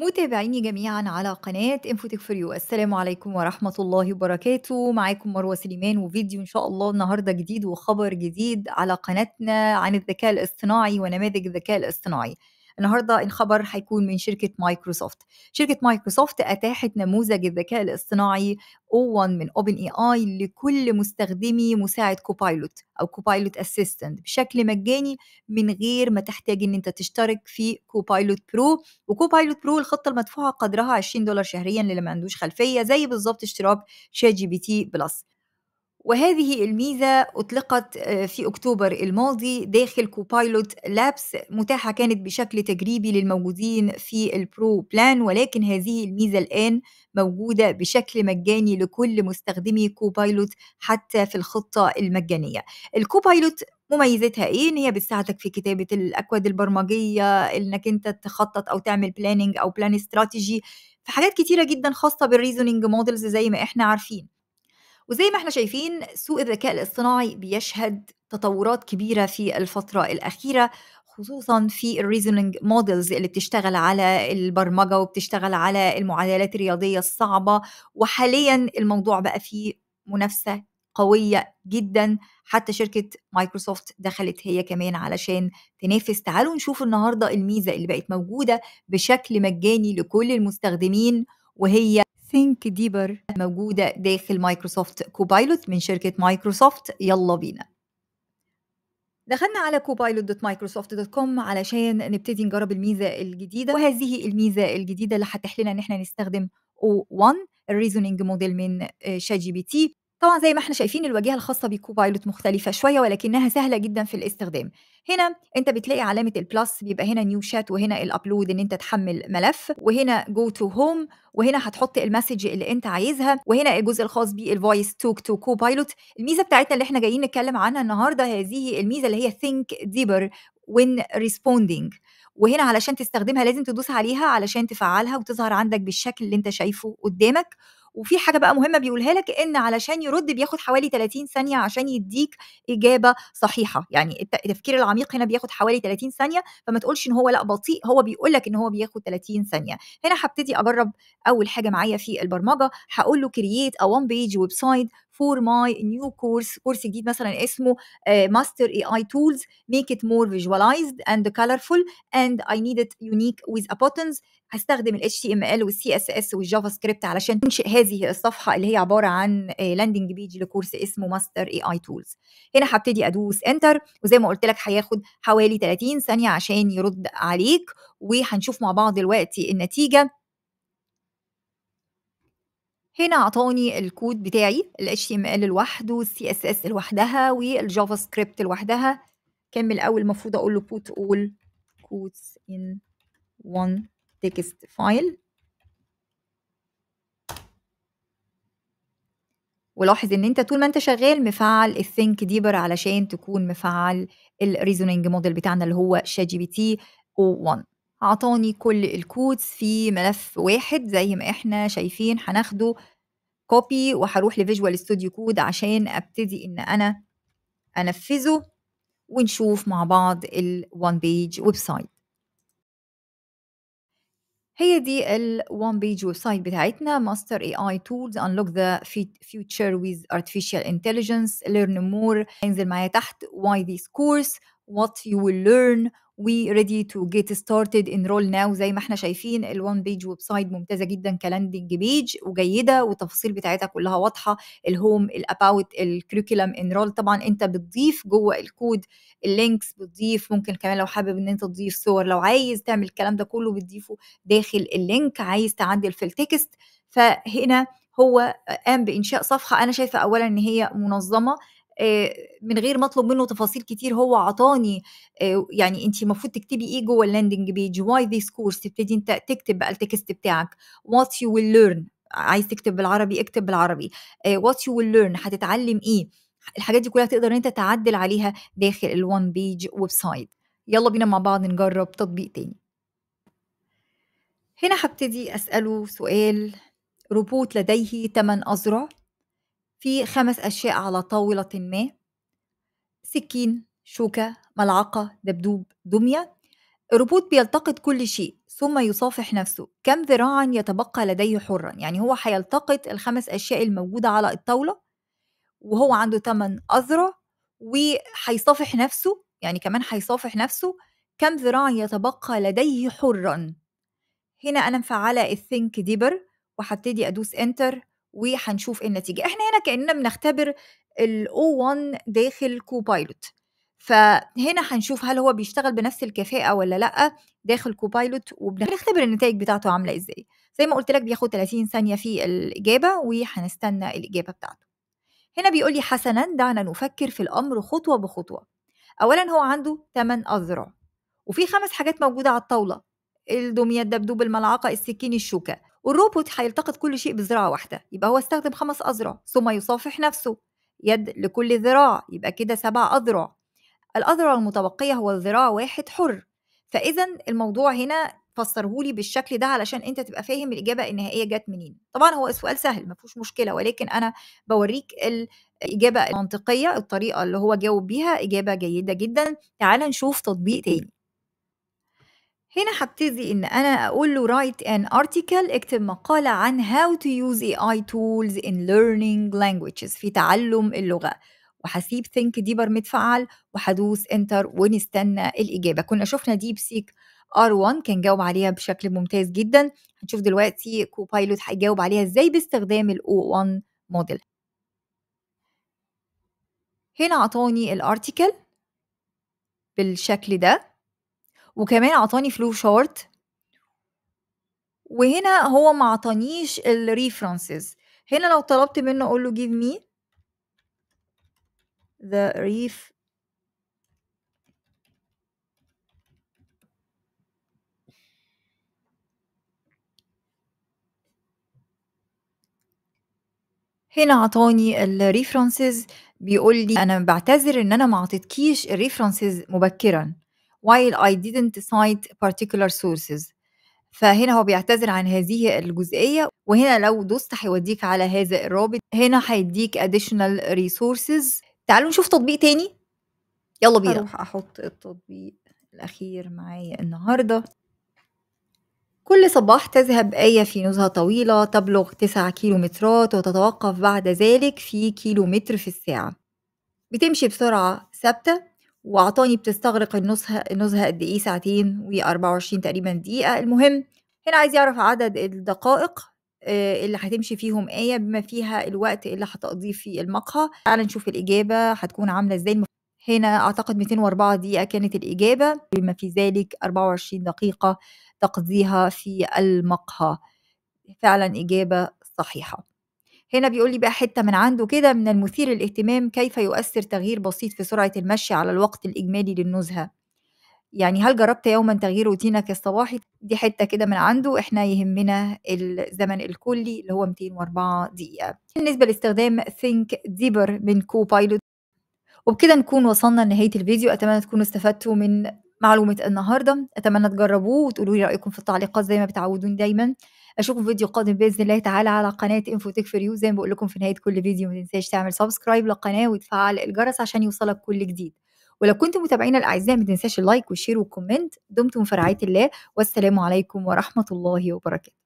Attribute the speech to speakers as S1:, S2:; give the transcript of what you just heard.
S1: متابعيني جميعا على قناة انفوتك فور يو السلام عليكم ورحمة الله وبركاته معاكم مروة سليمان وفيديو ان شاء الله النهاردة جديد وخبر جديد على قناتنا عن الذكاء الاصطناعي ونماذج الذكاء الاصطناعي النهارده إيه الخبر هيكون من شركه مايكروسوفت شركه مايكروسوفت اتاحت نموذج الذكاء الاصطناعي O1 من اوبن اي اي لكل مستخدمي مساعد كوبايلوت او كوبايلوت اسيستنت بشكل مجاني من غير ما تحتاج ان انت تشترك في كوبايلوت برو وكوبايلوت برو الخطه المدفوعه قدرها 20 دولار شهريا للي ما عندوش خلفيه زي بالظبط اشتراك شات جي بي تي بلس وهذه الميزة أطلقت آه، في أكتوبر الماضي داخل كوبايلوت لابس متاحة كانت بشكل تجريبي للموجودين في البرو بلان ولكن هذه الميزة الآن موجودة بشكل مجاني لكل مستخدمي كوبايلوت حتى في الخطة المجانية الكوبايلوت مميزتها ايه ان هي بتساعدك في كتابه الاكواد البرمجيه انك انت تخطط او تعمل بلاننج او بلان استراتيجي في حاجات كتيره جدا خاصه بالريزونينج مودلز زي ما احنا عارفين وزي ما احنا شايفين سوق الذكاء الاصطناعي بيشهد تطورات كبيرة في الفترة الأخيرة خصوصا في الريزونينج مودلز اللي بتشتغل على البرمجه وبتشتغل على المعادلات الرياضيه الصعبه وحاليا الموضوع بقى فيه منافسه قويه جدا حتى شركه مايكروسوفت دخلت هي كمان علشان تنافس تعالوا نشوف النهارده الميزه اللي بقت موجوده بشكل مجاني لكل المستخدمين وهي ثينك ديبر موجودة داخل مايكروسوفت كوبايلوت من شركة مايكروسوفت يلا بينا دخلنا على كوبايلوت دوت مايكروسوفت دوت كوم علشان نبتدي نجرب الميزة الجديدة وهذه الميزة الجديدة اللي هتحلنا ان احنا نستخدم O1 الريزونينج موديل من شات جي بي تي طبعا زي ما احنا شايفين الواجهه الخاصه بكوبايلوت مختلفه شويه ولكنها سهله جدا في الاستخدام هنا انت بتلاقي علامه البلس بيبقى هنا نيو شات وهنا الابلود ان انت تحمل ملف وهنا جو تو هوم وهنا هتحط المسج اللي انت عايزها وهنا الجزء الخاص بالفويس توك تو كوبايلوت الميزه بتاعتنا اللي احنا جايين نتكلم عنها النهارده هذه الميزه اللي هي ثينك ديبر وين ريسبوندينج وهنا علشان تستخدمها لازم تدوس عليها علشان تفعلها وتظهر عندك بالشكل اللي انت شايفه قدامك وفي حاجه بقى مهمه بيقولها لك ان علشان يرد بياخد حوالي 30 ثانيه عشان يديك اجابه صحيحه يعني التفكير العميق هنا بياخد حوالي 30 ثانيه فما تقولش ان هو لا بطيء هو بيقول لك ان هو بياخد 30 ثانيه هنا هبتدي اجرب اول حاجه معايا في البرمجه هقول له كرييت ا وان بيج ويب سايت فور ماي نيو كورس كورس جديد مثلا اسمه ماستر اي اي تولز ميك ات مور فيجواليزد اند كلرفول اند اي نيد ات يونيك ويز ا بوتنز هستخدم ال HTML وال CSS والجافا سكريبت علشان تنشئ هذه الصفحة اللي هي عبارة عن لاندنج آه، بيج لكورس اسمه ماستر اي اي تولز هنا هبتدي ادوس انتر وزي ما قلت لك هياخد حوالي 30 ثانية عشان يرد عليك وهنشوف مع بعض دلوقتي النتيجة هنا اعطاني الكود بتاعي ال HTML لوحده وال CSS لوحدها والجافا سكريبت لوحدها كان الاول المفروض اقول له put all codes in one text file ولاحظ ان انت طول ما انت شغال مفعل الثينك ديبر علشان تكون مفعل الريزوننج موديل بتاعنا اللي هو شات جي بي تي او 1 عطاني كل الكودز في ملف واحد زي ما احنا شايفين هناخده كوبي وهروح لفيجوال ستوديو كود عشان ابتدي ان انا انفذه ونشوف مع بعض الوان بيج ويب سايت هي دي الوان بيج ويب سايت بتاعتنا ماستر اي اي تولز انلوك ذا فيوتشر ويز ارتفيشال انتليجنس ليرن مور انزل معايا تحت واي ذيس كورس وات يو ويل ليرن وي ريدي تو جيت ستارتد انرول ناو زي ما احنا شايفين الوان بيج ويب سايت ممتازه جدا كلاندنج بيج وجيده والتفاصيل بتاعتها كلها واضحه الهوم الاباوت الكريكولم انرول طبعا انت بتضيف جوه الكود اللينكس بتضيف ممكن كمان لو حابب ان انت تضيف صور لو عايز تعمل الكلام ده كله بتضيفه داخل اللينك عايز تعدل في التكست فهنا هو قام بانشاء صفحه انا شايفه اولا ان هي منظمه من غير ما اطلب منه تفاصيل كتير هو عطاني يعني انت المفروض تكتبي ايه جوه اللاندنج بيج واي ذيس كورس تبتدي انت تكتب بقى التكست بتاعك وات يو ويل ليرن عايز تكتب بالعربي اكتب بالعربي وات يو ويل ليرن هتتعلم ايه الحاجات دي كلها تقدر انت تعدل عليها داخل الوان بيج ويب سايت يلا بينا مع بعض نجرب تطبيق تاني هنا هبتدي اساله سؤال روبوت لديه 8 أذرع في خمس أشياء على طاولة ما سكين شوكة ملعقة دبدوب دمية الروبوت بيلتقط كل شيء ثم يصافح نفسه كم ذراعا يتبقى لديه حرا يعني هو هيلتقط الخمس أشياء الموجودة على الطاولة وهو عنده ثمن أذرع وهيصافح نفسه يعني كمان هيصافح نفسه كم ذراع يتبقى لديه حرا هنا أنا مفعلة الثينك ديبر وهبتدي أدوس انتر وهنشوف إيه النتيجة احنا هنا كأننا بنختبر ال O1 داخل كوبايلوت فهنا هنشوف هل هو بيشتغل بنفس الكفاءة ولا لأ داخل كوبايلوت وبنختبر النتائج بتاعته عاملة ازاي زي ما قلت لك بياخد 30 ثانية في الإجابة وهنستنى الإجابة بتاعته هنا بيقول لي حسنا دعنا نفكر في الأمر خطوة بخطوة أولا هو عنده 8 أذرع وفي خمس حاجات موجودة على الطاولة الدمية الدبدوب الملعقة السكين الشوكة والروبوت هيلتقط كل شيء بذراع واحدة يبقى هو استخدم خمس أذرع ثم يصافح نفسه يد لكل ذراع يبقى كده سبع أذرع الأذرع المتبقية هو ذراع واحد حر فإذا الموضوع هنا فسرهولي بالشكل ده علشان انت تبقى فاهم الاجابه النهائيه جت منين طبعا هو سؤال سهل ما فيهوش مشكله ولكن انا بوريك الاجابه المنطقيه الطريقه اللي هو جاوب بيها اجابه جيده جدا تعال نشوف تطبيق تاني هنا هبتدي إن أنا أقول له write an article اكتب مقالة عن how to use AI tools in learning languages في تعلم اللغة وهسيب think دي متفعل فعل وهدوس enter ونستنى الإجابة كنا شفنا ديب سيك R1 كان جاوب عليها بشكل ممتاز جدا هنشوف دلوقتي كوبايلوت هيجاوب عليها ازاي باستخدام ال O1 model هنا عطاني الارتيكل بالشكل ده وكمان عطاني فلو شارت وهنا هو ما عطانيش الريفرنسز هنا لو طلبت منه اقول له give me the ريف هنا عطاني الريفرنسز بيقول لي انا بعتذر ان انا ما اعطيتكيش الريفرنسز مبكرا while I didn't cite particular sources فهنا هو بيعتذر عن هذه الجزئية وهنا لو دوست هيوديك على هذا الرابط هنا هيديك additional resources تعالوا نشوف تطبيق تاني يلا بينا هروح احط التطبيق الاخير معايا النهارده كل صباح تذهب آية في نزهة طويلة تبلغ 9 كيلومترات وتتوقف بعد ذلك في كيلومتر في الساعة بتمشي بسرعة ثابتة وأعطاني بتستغرق النزهة النزهة قد إيه ساعتين و24 تقريبا دقيقة المهم هنا عايز يعرف عدد الدقائق آه، اللي هتمشي فيهم آية بما فيها الوقت اللي هتقضيه في المقهى تعالى نشوف الإجابة هتكون عاملة إزاي هنا أعتقد 204 دقيقة كانت الإجابة بما في ذلك 24 دقيقة تقضيها في المقهى فعلا إجابة صحيحة هنا بيقول لي بقى حته من عنده كده من المثير للاهتمام كيف يؤثر تغيير بسيط في سرعه المشي على الوقت الاجمالي للنزهه يعني هل جربت يوما تغيير روتينك الصباحي دي حته كده من عنده احنا يهمنا الزمن الكلي اللي هو 204 دقيقه بالنسبه لاستخدام ثينك ديبر من كو بايلوت وبكده نكون وصلنا لنهايه الفيديو اتمنى تكونوا استفدتوا من معلومه النهارده اتمنى تجربوه وتقولوا لي رايكم في التعليقات زي ما بتعودون دايما اشوفكم في فيديو قادم باذن الله تعالى على قناه انفوتك فور يو زي ما بقول لكم في نهايه كل فيديو ما تنساش تعمل سبسكرايب للقناه وتفعل الجرس عشان يوصلك كل جديد ولو كنتم متابعينا الاعزاء ما تنساش اللايك والشير والكومنت دمتم في رعايه الله والسلام عليكم ورحمه الله وبركاته